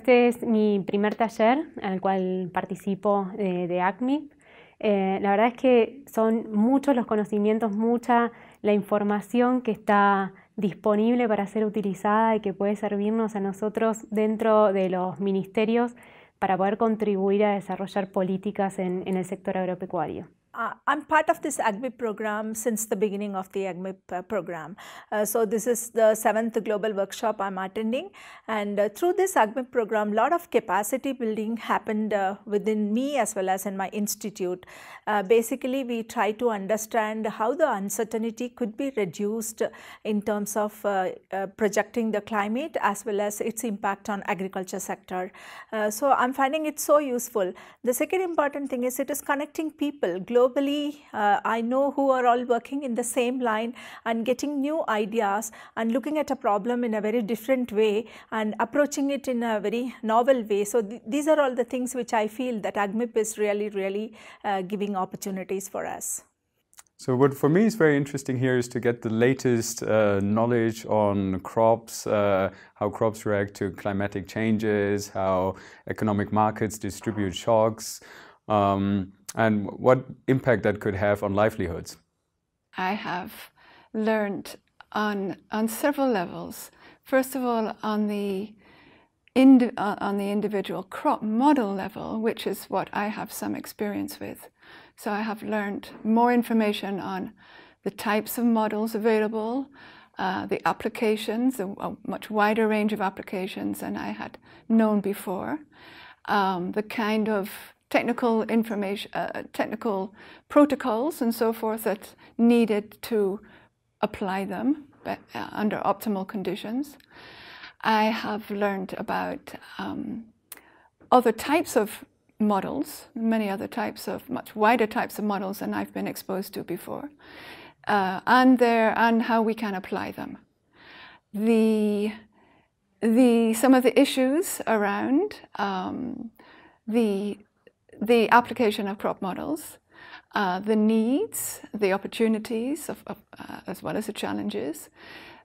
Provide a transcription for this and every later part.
este es mi primer taller al cual participo eh, de ACMIP. Eh, la verdad es que son muchos los conocimientos, mucha la información que está disponible para ser utilizada y que puede servirnos a nosotros dentro de los ministerios para poder contribuir a desarrollar políticas en el sector agropecuario. uh, I'm part of this AGMIP program since the beginning of the AGMIP uh, program. Uh, so this is the seventh global workshop I'm attending and uh, through this AGMIP program a lot of capacity building happened uh, within me as well as in my institute. Uh, basically we try to understand how the uncertainty could be reduced in terms of projecting the climate as well as its impact on agriculture sector. so I'm finding it so useful. The second important thing is it is connecting people globally globally, uh, I know who are all working in the same line and getting new ideas and looking at a problem in a very different way and approaching it in a very novel way. So, th these are all the things which I feel that AGMIP is really, really uh, giving opportunities for us. So what for me is very interesting here is to get the latest uh, knowledge on crops, uh, how crops react to climatic changes, how economic markets distribute shocks. Um, and what impact that could have on livelihoods. I have learned on, on several levels. First of all, on the, uh, on the individual crop model level, which is what I have some experience with. So I have learned more information on the types of models available, uh, the applications, a, a, much wider range of applications than I had known before, um, the kind of technical information, uh, technical protocols and so forth that's needed to apply them uh, under optimal conditions. I have learned about um, other types of models, many other types of, much wider types of models than I've been exposed to before, uh, and, their, and how we can apply them. The, the, some of the issues around um, the the application of crop models, uh, the needs, the opportunities, of, of, uh, as well as the challenges.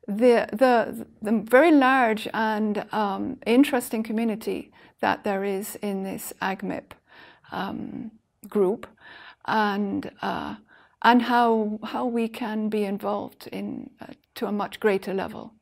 The, the, the very large and um, interesting community that there is in this AgMIP um, group, and, uh, and how, how we can be involved in, uh, to a much greater level.